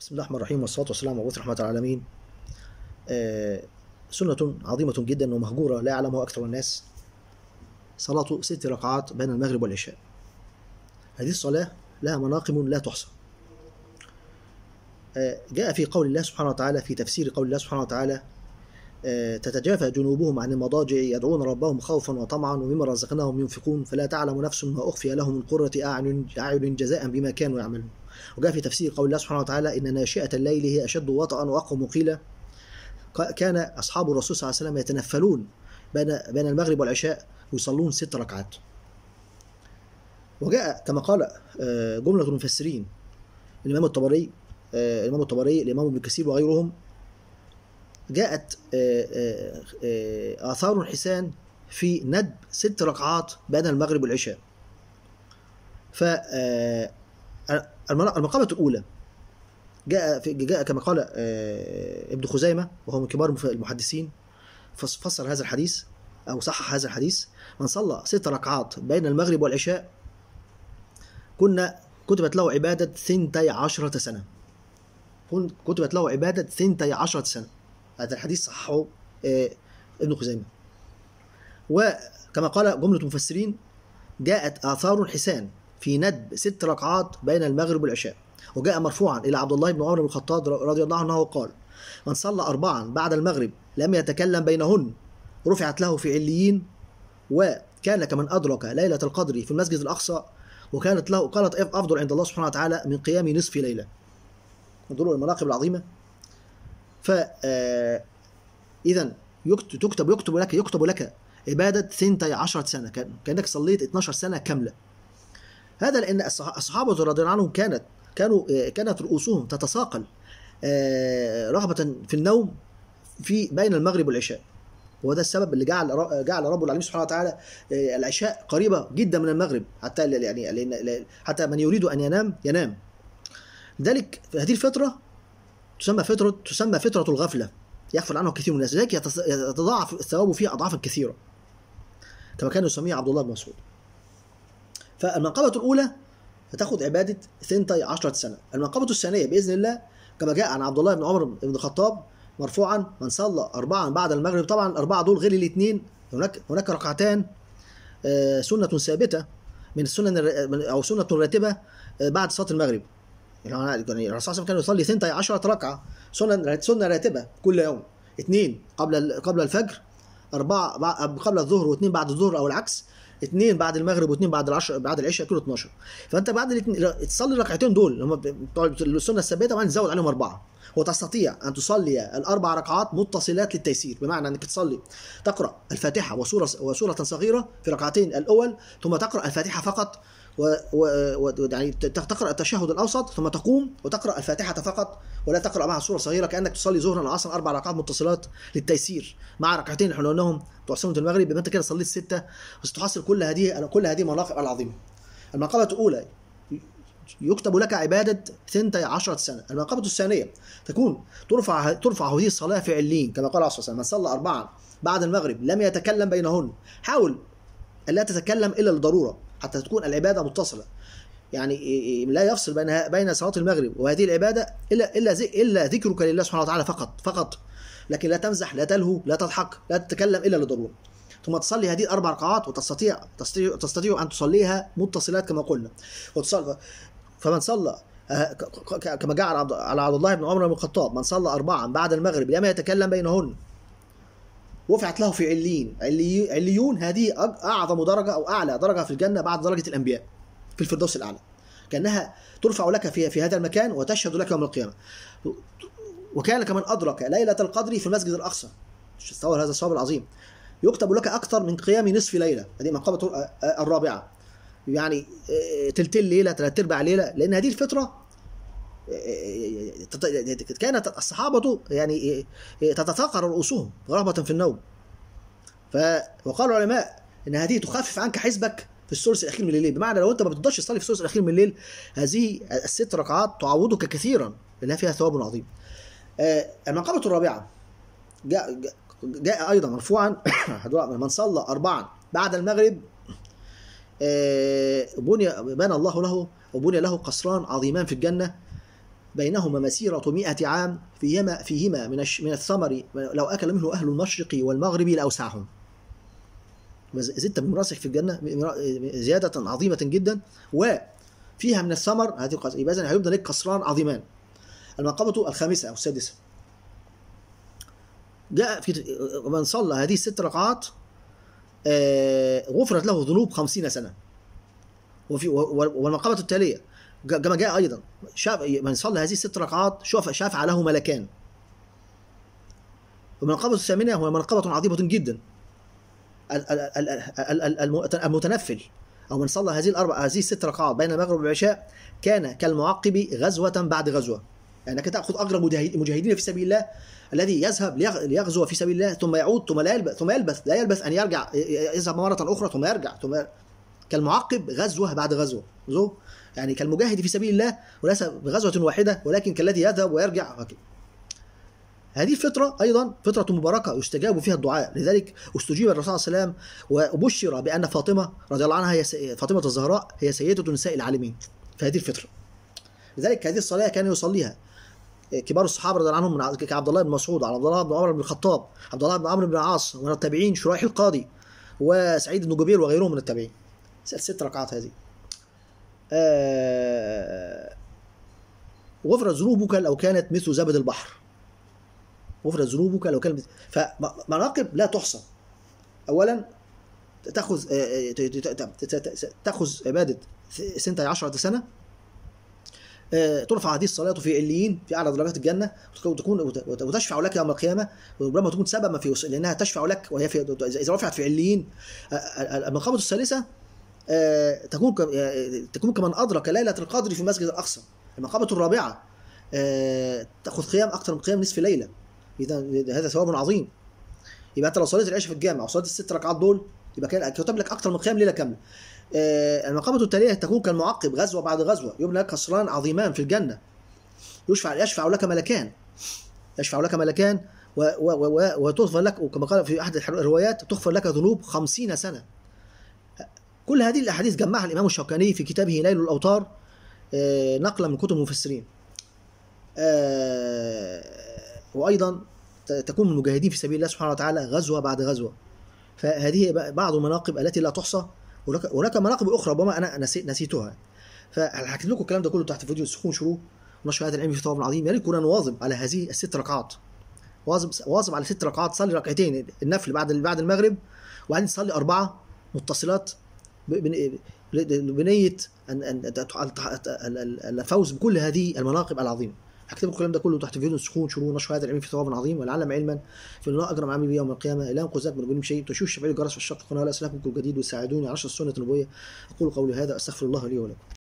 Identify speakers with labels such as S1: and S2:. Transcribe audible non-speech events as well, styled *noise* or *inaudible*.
S1: بسم الله الرحمن الرحيم والصلاة والسلام على رحمة العالمين آه، سنة عظيمة جدا ومهجورة لا يعلمها أكثر الناس صلاة ست ركعات بين المغرب والعشاء هذه الصلاة لها مناقب لا تحصى آه، جاء في قول الله سبحانه وتعالى في تفسير قول الله سبحانه وتعالى آه، تتجافى جنوبهم عن المضاجع يدعون ربهم خوفا وطمعا ومما رزقناهم ينفقون فلا تعلم نفس ما أخفي لهم من قرة أعين جزاء بما كانوا يعملون وجاء في تفسير قول الله سبحانه وتعالى إن ناشئة الليل هي أشد وطئا وأقوم قيلا كان أصحاب الرسول صلى الله عليه وسلم يتنفلون بين بين المغرب والعشاء ويصلون ست ركعات وجاء كما قال آه، جملة المفسرين الإمام الطبري آه، الإمام الطبري الإمام ابن كثير وغيرهم جاءت آه، آثار حسان في ندب ست ركعات بين المغرب والعشاء ف المقامة الأولى جاء جاء كما قال آه، ابن خزيمة وهو من كبار المحدثين فسر هذا الحديث أو صحح هذا الحديث من صلى ست ركعات بين المغرب والعشاء كنا كتبت له عبادة ثنتي عشرة سنة كتبت له عبادة ثنتي عشرة سنة هذا الحديث صححه آه، ابن خزيمة وكما قال جملة مفسرين جاءت آثار حسان في ندب ست ركعات بين المغرب والعشاء وجاء مرفوعا إلى عبد الله بن عمر بن الخطاب رضي الله عنه قال من صلى أربعا بعد المغرب لم يتكلم بينهن رفعت له في عليين وكان كمن أدرك ليلة القدر في المسجد الأقصى وكانت له كانت أفضل عند الله سبحانه وتعالى من قيام نصف ليلة انظروا المناقب العظيمة ف آه، إذا تكتب يكتب لك يكتب لك عبادة 12 سنة كأنك صليت 12 سنة كاملة هذا لأن الصحابة رضي الله عنهم كانت كانوا كانت رؤوسهم تتساقل آه، رغبة في النوم في بين المغرب والعشاء وده السبب اللي جعل جعل رب العالمين سبحانه وتعالى آه، العشاء قريبه جدا من المغرب حتى يعني حتى من يريد ان ينام ينام ذلك هذه الفتره تسمى فتره تسمى فتره الغفله يغفل عنه كثير من الناس لذلك يتضاعف الثواب فيها اضعافا كثيره كما كان يسميه عبد الله بن مسعود فالمنقبة الأولى هتاخد عبادة ثنتي عشرة سنة المنقبة الثانية بإذن الله كما جاء عن عبد الله بن عمر بن الخطاب مرفوعا من صلى أربعا بعد المغرب طبعا الأربعة دول غير الاثنين هناك هناك ركعتان آه، سنة ثابتة من السنن أو سنة راتبة آه، بعد صلاة المغرب يعني الرسول صلى الله عليه وسلم كان يصلي ثنتي عشرة ركعة سنة سنة راتبة كل يوم اثنين قبل قبل الفجر أربعة قبل الظهر واثنين بعد الظهر أو العكس اثنين بعد المغرب واثنين بعد العشر بعد العشاء كله 12 فانت بعد الاثنين تصلي الركعتين دول اللي هم بتوع السنه الثابته طبعا تزود عليهم اربعه وتستطيع ان تصلي الاربع ركعات متصلات للتيسير بمعنى انك تصلي تقرا الفاتحه وسوره وسوره صغيره في ركعتين الاول ثم تقرا الفاتحه فقط و و يعني تقرا التشهد الاوسط ثم تقوم وتقرا الفاتحه فقط ولا تقرا معها سوره صغيره كانك تصلي ظهرا وعصرا اربع ركعات متصلات للتيسير مع ركعتين اللي قلناهم بتوع سنه المغرب يبقى انت كده صليت سته وستحصل كل هذه كل هذه المناقب العظيمه. المقاله الاولى يكتب لك عبادة ثنتي عشرة سنة المنقبة الثانية تكون ترفع ترفع هذه الصلاة علين كما قال عليه الصلاة من صلى أربعا بعد المغرب لم يتكلم بينهن حاول ألا تتكلم إلا للضرورة حتى تكون العبادة متصلة يعني لا يفصل بين بين صلاه المغرب وهذه العباده الا الا الا ذكرك لله سبحانه وتعالى فقط فقط لكن لا تمزح لا تلهو لا تضحك لا تتكلم الا لضروره ثم تصلي هذه الاربع ركعات وتستطيع تستطيع, تستطيع ان تصليها متصلات كما قلنا وتصلي فمن صلى آه، كما جاء على عبد الله بن عمر بن الخطاب من صلى اربعا بعد المغرب لم يتكلم بينهن وفعت له في عليين عليون هذه اعظم درجه او اعلى درجه في الجنه بعد درجه الانبياء في الفردوس الاعلى كانها ترفع لك في في هذا المكان وتشهد لك يوم القيامه وكان كمن ادرك ليله القدر في المسجد الاقصى تصور هذا الصواب العظيم يكتب لك اكثر من قيام نصف ليله هذه مقامه آه، آه، الرابعه يعني ثلث آه، الليله ثلاث ارباع ليله لان هذه الفطره كانت الصحابة يعني تتثاقر رؤوسهم رغبة في النوم ف وقالوا العلماء ان هذه تخفف عنك حزبك في الثلث الاخير من الليل بمعنى لو انت ما بتقدرش تصلي في الثلث الاخير من الليل هذه الست ركعات تعوضك كثيرا لانها فيها ثواب عظيم آه، المقالة الرابعة جاء, جاء ايضا مرفوعا *coughs* من صلى اربعا بعد المغرب آه، بني بنى الله له وبني له قصران عظيمان في الجنه بينهما مسيرة مئة عام فيهما, فيهما من, من الثمر لو أكل منه أهل المشرق والمغرب لأوسعهم زدت بمراسخ في الجنة زيادة عظيمة جدا وفيها من الثمر هذه القصر يبقى إذن هيبدأ لك قصران عظيمان المقامة الخامسة أو السادسة جاء في من صلى هذه الست ركعات آه، غفرت له ذنوب خمسين سنة وفي والمقامة التالية كما جاء ايضا شاف من صلى هذه الست ركعات شاف شفع له ملكان ومنقبة الثامنة هو منقبة عظيمة جدا المتنفل أو من صلى هذه الأربع هذه الست ركعات بين المغرب والعشاء كان كالمعقب غزوة بعد غزوة يعني أنك تأخذ أجر المجاهدين في سبيل الله الذي يذهب ليغزو في سبيل الله ثم يعود ثم لا يلبث ثم يلبث لا يلبث أن يرجع يذهب مرة أخرى ثم يرجع ثم كالمعقب غزوة بعد غزوة زو يعني كالمجاهد في سبيل الله وليس بغزوة واحدة ولكن كالذي يذهب ويرجع هكذا هذه الفطرة أيضا فطرة مباركة يستجاب فيها الدعاء لذلك استجيب الرسول صلى الله عليه وسلم وبشر بأن فاطمة رضي الله عنها هي فاطمة الزهراء هي سيدة نساء العالمين فهذه الفطرة لذلك هذه الصلاة كان يصليها كبار الصحابة رضي الله عنهم من عبد الله بن مسعود عبد الله بن عمر بن الخطاب عبد الله بن عمرو بن العاص ومن التابعين شريح القاضي وسعيد بن جبير وغيرهم من التابعين ست ركعات هذه آه وغفرت ذنوبك لو كانت مثل زبد البحر وغفرت ذنوبك لو كانت فمناقب لا تحصى اولا تاخذ آه، آه، تاخذ عباده سنه عشرة سنه آه، ترفع هذه الصلاة في عليين في أعلى درجات الجنة وتكون وتشفع لك يوم القيامة وربما تكون سببا في لأنها تشفع لك وهي في إذا رفعت في عليين المنقبة الثالثة آه، تكون آه، تكون كمن أدرك ليلة القدر في المسجد الأقصى المقامة الرابعة آه، تاخذ قيام أكثر من قيام نصف ليلة إذا هذا ثواب عظيم يبقى أنت لو صليت العشاء في الجامع وصليت الست ركعات دول يبقى كان كتب لك أكثر من قيام ليلة كاملة المقامة التالية تكون كالمعقب غزوة بعد غزوة يبنى لك خسران عظيمان في الجنة يشفع يشفع لك ملكان يشفع لك ملكان وتغفر لك وكما قال في احد الروايات تغفر لك ذنوب خمسين سنه كل هذه الاحاديث جمعها الامام الشوكاني في كتابه نيل الاوطار آه، نقلا من كتب المفسرين آه، وايضا تكون من المجاهدين في سبيل الله سبحانه وتعالى غزوه بعد غزوه فهذه بعض المناقب التي لا تحصى هناك مناقب اخرى ربما انا نسيتها فحكيت لكم الكلام ده كله تحت فيديو سخون شروق نشر هذا العلم في ثواب عظيم يا ريت كنا نواظب على هذه الست ركعات واظب واظب على ست ركعات صلي ركعتين النفل بعد بعد المغرب وبعدين صلي اربعه متصلات بنيه ان ان الفوز بكل هذه المناقب العظيمه هكتب الكلام ده كله تحت فيديو سخون شرور نشر هذا العلم في ثواب عظيم ولعلم علما في الله اجرم معامل به يوم القيامه لا أنقذك من بني شيء تشوف شفعي الجرس في الشرق القناه لا اسلافكم كل جديد وساعدوني على نشر السنه النبويه اقول قولي هذا استغفر الله لي ولكم